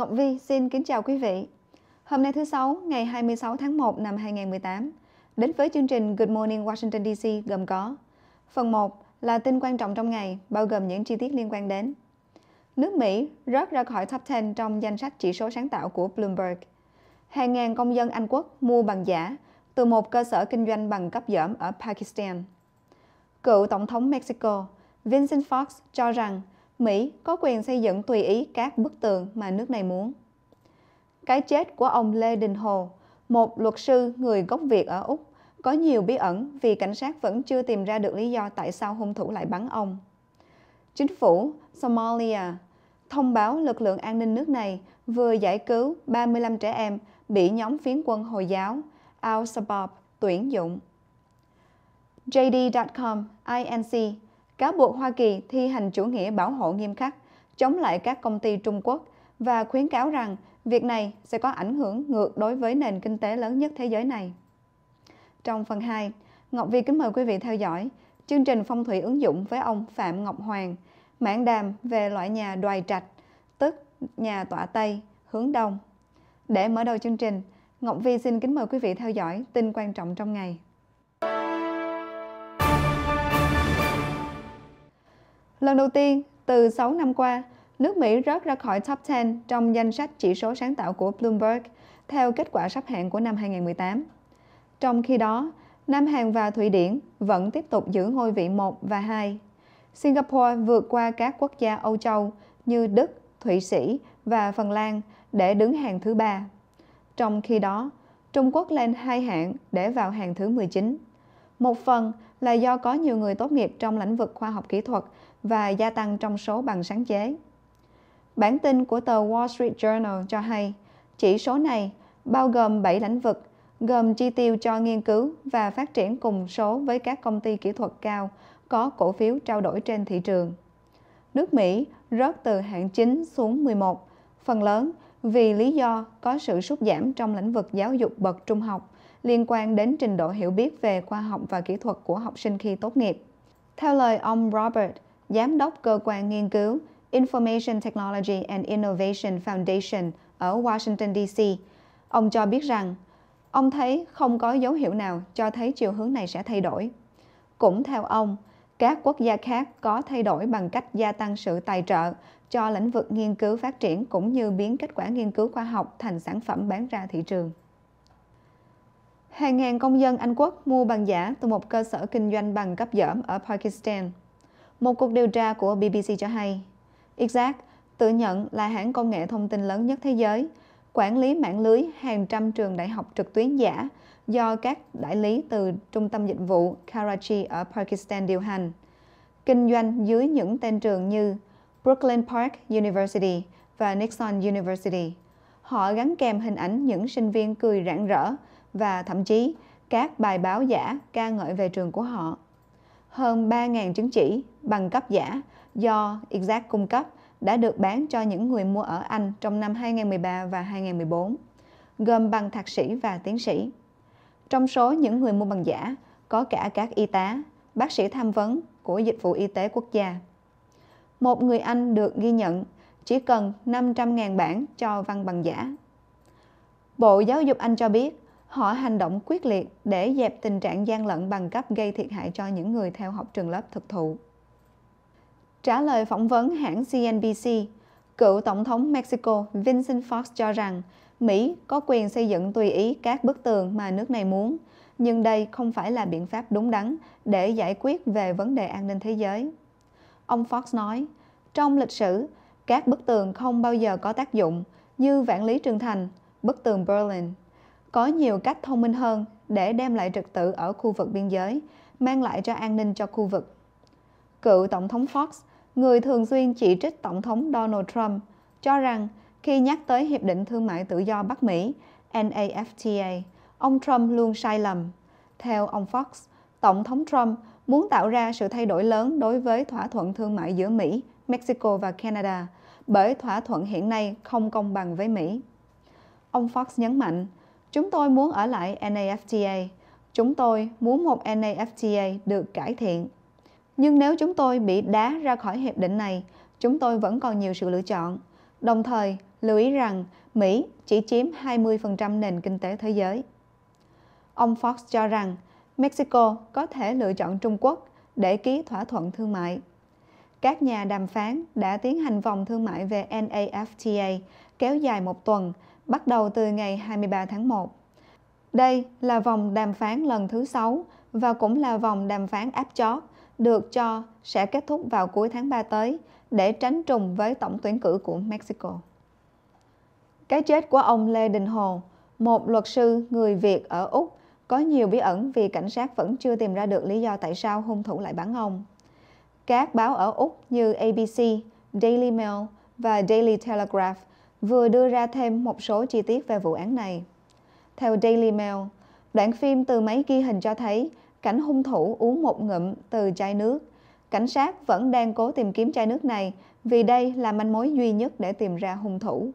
Ngọc Vi xin kính chào quý vị. Hôm nay thứ Sáu, ngày 26 tháng 1 năm 2018, đến với chương trình Good Morning Washington DC gồm có Phần 1 là tin quan trọng trong ngày, bao gồm những chi tiết liên quan đến Nước Mỹ rớt ra khỏi top 10 trong danh sách chỉ số sáng tạo của Bloomberg. Hàng ngàn công dân Anh Quốc mua bằng giả từ một cơ sở kinh doanh bằng cấp dởm ở Pakistan. Cựu Tổng thống Mexico Vincent Fox cho rằng Mỹ có quyền xây dựng tùy ý các bức tường mà nước này muốn. Cái chết của ông Lê Đình Hồ, một luật sư người gốc Việt ở Úc, có nhiều bí ẩn vì cảnh sát vẫn chưa tìm ra được lý do tại sao hung thủ lại bắn ông. Chính phủ Somalia thông báo lực lượng an ninh nước này vừa giải cứu 35 trẻ em bị nhóm phiến quân Hồi giáo Al-Shabaab tuyển dụng. JD.com, INC cáo buộc Hoa Kỳ thi hành chủ nghĩa bảo hộ nghiêm khắc, chống lại các công ty Trung Quốc và khuyến cáo rằng việc này sẽ có ảnh hưởng ngược đối với nền kinh tế lớn nhất thế giới này. Trong phần 2, Ngọc Vi kính mời quý vị theo dõi chương trình phong thủy ứng dụng với ông Phạm Ngọc Hoàng, mảng đàm về loại nhà đoài trạch, tức nhà tọa Tây, hướng Đông. Để mở đầu chương trình, Ngọc Vi xin kính mời quý vị theo dõi tin quan trọng trong ngày. Lần đầu tiên, từ 6 năm qua, nước Mỹ rớt ra khỏi top 10 trong danh sách chỉ số sáng tạo của Bloomberg theo kết quả sắp hạng của năm 2018. Trong khi đó, Nam Hàn và Thụy Điển vẫn tiếp tục giữ ngôi vị 1 và 2. Singapore vượt qua các quốc gia Âu Châu như Đức, Thụy Sĩ và Phần Lan để đứng hàng thứ ba. Trong khi đó, Trung Quốc lên hai hạng để vào hàng thứ 19. Một phần là do có nhiều người tốt nghiệp trong lĩnh vực khoa học kỹ thuật và gia tăng trong số bằng sáng chế. Bản tin của tờ Wall Street Journal cho hay, chỉ số này bao gồm 7 lĩnh vực, gồm chi tiêu cho nghiên cứu và phát triển cùng số với các công ty kỹ thuật cao có cổ phiếu trao đổi trên thị trường. Nước Mỹ rớt từ hạng 9 xuống 11, phần lớn vì lý do có sự sút giảm trong lĩnh vực giáo dục bậc trung học liên quan đến trình độ hiểu biết về khoa học và kỹ thuật của học sinh khi tốt nghiệp. Theo lời ông Robert, Giám đốc Cơ quan Nghiên cứu Information Technology and Innovation Foundation ở Washington, D.C. Ông cho biết rằng, ông thấy không có dấu hiệu nào cho thấy chiều hướng này sẽ thay đổi. Cũng theo ông, các quốc gia khác có thay đổi bằng cách gia tăng sự tài trợ cho lĩnh vực nghiên cứu phát triển cũng như biến kết quả nghiên cứu khoa học thành sản phẩm bán ra thị trường. Hàng ngàn công dân Anh quốc mua bằng giả từ một cơ sở kinh doanh bằng cấp dởm ở Pakistan. Một cuộc điều tra của BBC cho hay, Exact tự nhận là hãng công nghệ thông tin lớn nhất thế giới, quản lý mạng lưới hàng trăm trường đại học trực tuyến giả do các đại lý từ trung tâm dịch vụ Karachi ở Pakistan điều hành. Kinh doanh dưới những tên trường như Brooklyn Park University và Nixon University. Họ gắn kèm hình ảnh những sinh viên cười rạng rỡ và thậm chí các bài báo giả ca ngợi về trường của họ. Hơn 3.000 chứng chỉ, bằng cấp giả do Exact cung cấp đã được bán cho những người mua ở Anh trong năm 2013 và 2014, gồm bằng thạc sĩ và tiến sĩ. Trong số những người mua bằng giả có cả các y tá, bác sĩ tham vấn của Dịch vụ Y tế Quốc gia. Một người Anh được ghi nhận chỉ cần 500.000 bản cho văn bằng giả. Bộ Giáo dục Anh cho biết họ hành động quyết liệt để dẹp tình trạng gian lận bằng cấp gây thiệt hại cho những người theo học trường lớp thực thụ. Trả lời phỏng vấn hãng CNBC, cựu Tổng thống Mexico Vincent Fox cho rằng Mỹ có quyền xây dựng tùy ý các bức tường mà nước này muốn, nhưng đây không phải là biện pháp đúng đắn để giải quyết về vấn đề an ninh thế giới. Ông Fox nói, trong lịch sử, các bức tường không bao giờ có tác dụng như vạn lý trường thành, bức tường Berlin. Có nhiều cách thông minh hơn để đem lại trật tự ở khu vực biên giới, mang lại cho an ninh cho khu vực. Cựu Tổng thống Fox người thường xuyên chỉ trích Tổng thống Donald Trump, cho rằng khi nhắc tới Hiệp định Thương mại Tự do Bắc Mỹ, NAFTA, ông Trump luôn sai lầm. Theo ông Fox, Tổng thống Trump muốn tạo ra sự thay đổi lớn đối với thỏa thuận thương mại giữa Mỹ, Mexico và Canada, bởi thỏa thuận hiện nay không công bằng với Mỹ. Ông Fox nhấn mạnh, chúng tôi muốn ở lại NAFTA, chúng tôi muốn một NAFTA được cải thiện nhưng nếu chúng tôi bị đá ra khỏi hiệp định này, chúng tôi vẫn còn nhiều sự lựa chọn. Đồng thời, lưu ý rằng Mỹ chỉ chiếm 20% nền kinh tế thế giới. Ông Fox cho rằng Mexico có thể lựa chọn Trung Quốc để ký thỏa thuận thương mại. Các nhà đàm phán đã tiến hành vòng thương mại về NAFTA kéo dài một tuần, bắt đầu từ ngày 23 tháng 1. Đây là vòng đàm phán lần thứ 6 và cũng là vòng đàm phán áp chót được cho sẽ kết thúc vào cuối tháng 3 tới để tránh trùng với tổng tuyển cử của Mexico. Cái chết của ông Lê Đình Hồ, một luật sư người Việt ở Úc, có nhiều bí ẩn vì cảnh sát vẫn chưa tìm ra được lý do tại sao hung thủ lại bắn ông. Các báo ở Úc như ABC, Daily Mail và Daily Telegraph vừa đưa ra thêm một số chi tiết về vụ án này. Theo Daily Mail, đoạn phim từ máy ghi hình cho thấy cảnh hung thủ uống một ngụm từ chai nước. Cảnh sát vẫn đang cố tìm kiếm chai nước này vì đây là manh mối duy nhất để tìm ra hung thủ.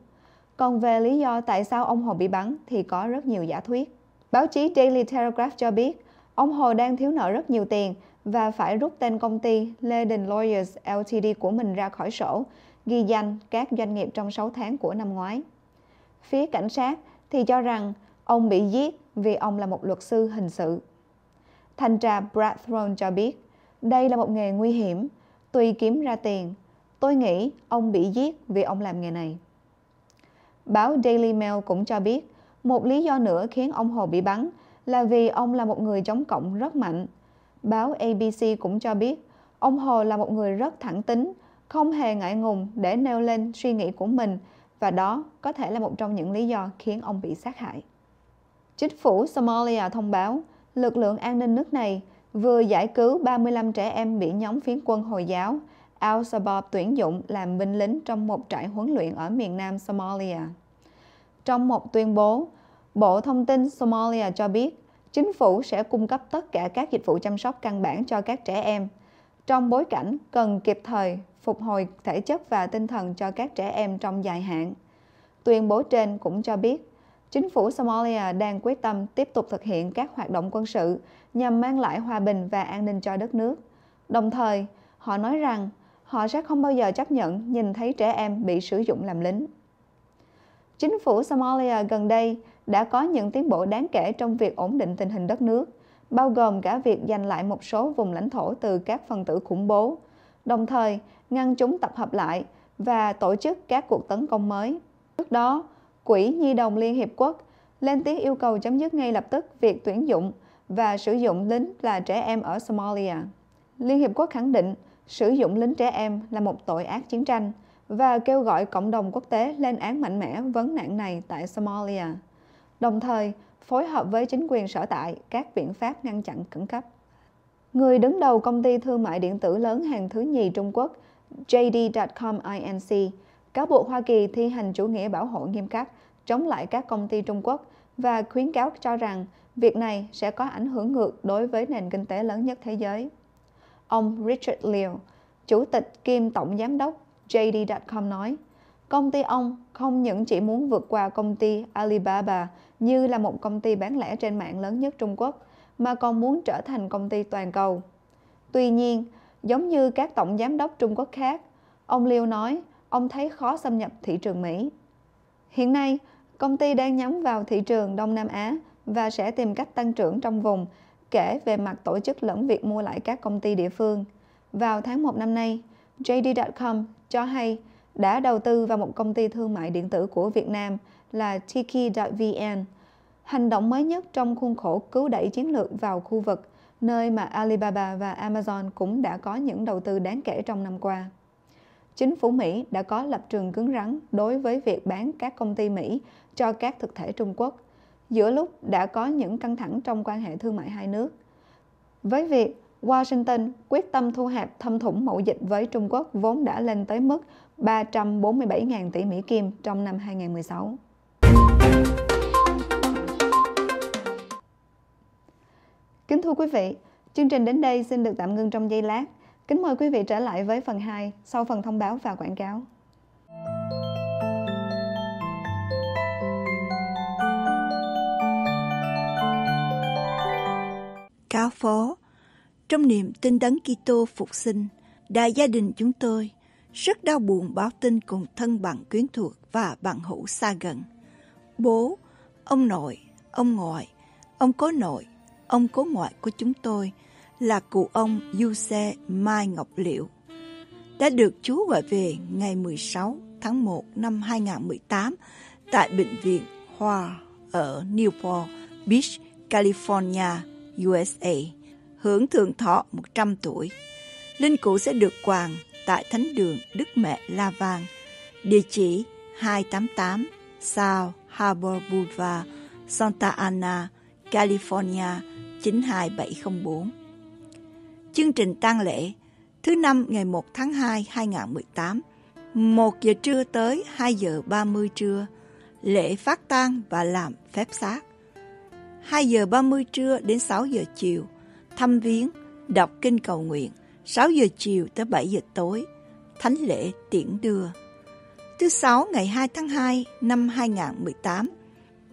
Còn về lý do tại sao ông Hồ bị bắn thì có rất nhiều giả thuyết. Báo chí Daily Telegraph cho biết, ông Hồ đang thiếu nợ rất nhiều tiền và phải rút tên công ty Lê Lawyers Ltd của mình ra khỏi sổ, ghi danh các doanh nghiệp trong 6 tháng của năm ngoái. Phía cảnh sát thì cho rằng ông bị giết vì ông là một luật sư hình sự Thanh tra Brad Bradthorn cho biết, đây là một nghề nguy hiểm, tùy kiếm ra tiền. Tôi nghĩ ông bị giết vì ông làm nghề này. Báo Daily Mail cũng cho biết, một lý do nữa khiến ông Hồ bị bắn là vì ông là một người chống cộng rất mạnh. Báo ABC cũng cho biết, ông Hồ là một người rất thẳng tính, không hề ngại ngùng để nêu lên suy nghĩ của mình và đó có thể là một trong những lý do khiến ông bị sát hại. Chính phủ Somalia thông báo lực lượng an ninh nước này vừa giải cứu 35 trẻ em bị nhóm phiến quân Hồi giáo Al-Shabaab tuyển dụng làm binh lính trong một trại huấn luyện ở miền nam Somalia. Trong một tuyên bố, Bộ Thông tin Somalia cho biết chính phủ sẽ cung cấp tất cả các dịch vụ chăm sóc căn bản cho các trẻ em trong bối cảnh cần kịp thời phục hồi thể chất và tinh thần cho các trẻ em trong dài hạn. Tuyên bố trên cũng cho biết Chính phủ Somalia đang quyết tâm tiếp tục thực hiện các hoạt động quân sự nhằm mang lại hòa bình và an ninh cho đất nước. Đồng thời, họ nói rằng họ sẽ không bao giờ chấp nhận nhìn thấy trẻ em bị sử dụng làm lính. Chính phủ Somalia gần đây đã có những tiến bộ đáng kể trong việc ổn định tình hình đất nước, bao gồm cả việc giành lại một số vùng lãnh thổ từ các phần tử khủng bố, đồng thời ngăn chúng tập hợp lại và tổ chức các cuộc tấn công mới. Trước đó, Quỹ Nhi đồng Liên Hiệp Quốc lên tiếng yêu cầu chấm dứt ngay lập tức việc tuyển dụng và sử dụng lính là trẻ em ở Somalia. Liên Hiệp Quốc khẳng định sử dụng lính trẻ em là một tội ác chiến tranh và kêu gọi cộng đồng quốc tế lên án mạnh mẽ vấn nạn này tại Somalia, đồng thời phối hợp với chính quyền sở tại các biện pháp ngăn chặn khẩn cấp. Người đứng đầu công ty thương mại điện tử lớn hàng thứ nhì Trung Quốc JD.com Inc cáo buộc Hoa Kỳ thi hành chủ nghĩa bảo hộ nghiêm khắc chống lại các công ty Trung Quốc và khuyến cáo cho rằng việc này sẽ có ảnh hưởng ngược đối với nền kinh tế lớn nhất thế giới. Ông Richard Liu, chủ tịch kiêm tổng giám đốc JD.com nói, công ty ông không những chỉ muốn vượt qua công ty Alibaba như là một công ty bán lẻ trên mạng lớn nhất Trung Quốc, mà còn muốn trở thành công ty toàn cầu. Tuy nhiên, giống như các tổng giám đốc Trung Quốc khác, ông Liu nói, ông thấy khó xâm nhập thị trường Mỹ. Hiện nay, công ty đang nhắm vào thị trường Đông Nam Á và sẽ tìm cách tăng trưởng trong vùng, kể về mặt tổ chức lẫn việc mua lại các công ty địa phương. Vào tháng 1 năm nay, JD.com cho hay đã đầu tư vào một công ty thương mại điện tử của Việt Nam là Tiki.vn. Hành động mới nhất trong khuôn khổ cứu đẩy chiến lược vào khu vực, nơi mà Alibaba và Amazon cũng đã có những đầu tư đáng kể trong năm qua chính phủ Mỹ đã có lập trường cứng rắn đối với việc bán các công ty Mỹ cho các thực thể Trung Quốc, giữa lúc đã có những căng thẳng trong quan hệ thương mại hai nước. Với việc Washington quyết tâm thu hẹp thâm thủng mậu dịch với Trung Quốc vốn đã lên tới mức 347.000 tỷ Mỹ Kim trong năm 2016. Kính thưa quý vị, chương trình đến đây xin được tạm ngưng trong giây lát. Kính mời quý vị trở lại với phần 2 sau phần thông báo và quảng cáo. Cáo phó Trong niềm tin đấng Kitô phục sinh, đại gia đình chúng tôi rất đau buồn báo tin cùng thân bằng quyến thuộc và bằng hữu xa gần. Bố, ông nội, ông ngoại, ông cố nội, ông cố ngoại của chúng tôi – là cụ ông Du Xe Mai Ngọc Liệu đã được Chúa gọi về ngày 16 tháng 1 năm 2018 tại Bệnh viện Hoa ở Newport Beach, California, USA, hưởng thượng thọ 100 tuổi. Linh cụ sẽ được quàng tại Thánh đường Đức Mẹ La Vang, địa chỉ 288 South Harbor Boulevard, Santa Ana, California 92704 chương trình tang lễ thứ năm ngày 1 tháng 2 2018, 1 giờ trưa tới 2 giờ 30 trưa, lễ phát tang và làm phép xác. 2 giờ 30 trưa đến 6 giờ chiều, thăm viếng, đọc kinh cầu nguyện, 6 giờ chiều tới 7 giờ tối, thánh lễ tiễn đưa. Thứ sáu ngày 2 tháng 2 năm 2018,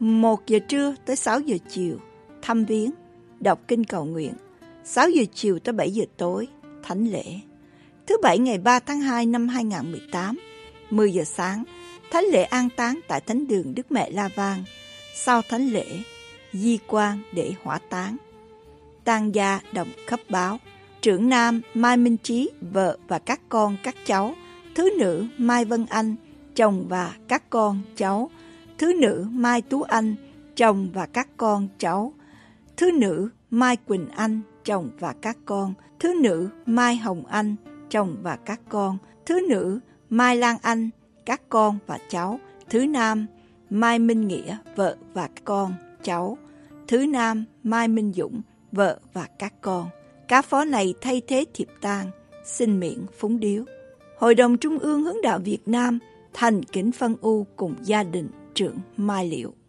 1 giờ trưa tới 6 giờ chiều, thăm viếng, đọc kinh cầu nguyện, 6 giờ chiều tới 7 giờ tối, thánh lễ. Thứ Bảy ngày 3 tháng 2 năm 2018, 10 giờ sáng, thánh lễ an táng tại thánh đường Đức Mẹ La Vang. Sau thánh lễ, di quan để hỏa táng. Tang gia đồng khắp báo, trưởng nam Mai Minh trí vợ và các con các cháu, thứ nữ Mai Vân Anh, chồng và các con cháu, thứ nữ Mai Tú Anh, chồng và các con cháu, thứ nữ Mai Quỳnh Anh, chồng và các con. Thứ nữ Mai Hồng Anh, chồng và các con. Thứ nữ Mai Lan Anh, các con và cháu. Thứ nam Mai Minh Nghĩa, vợ và các con, cháu. Thứ nam Mai Minh Dũng, vợ và các con. Cá phó này thay thế thiệp tang, xin miễn phúng điếu. Hội đồng Trung ương hướng đạo Việt Nam thành kính phân u cùng gia đình trưởng Mai Liệu.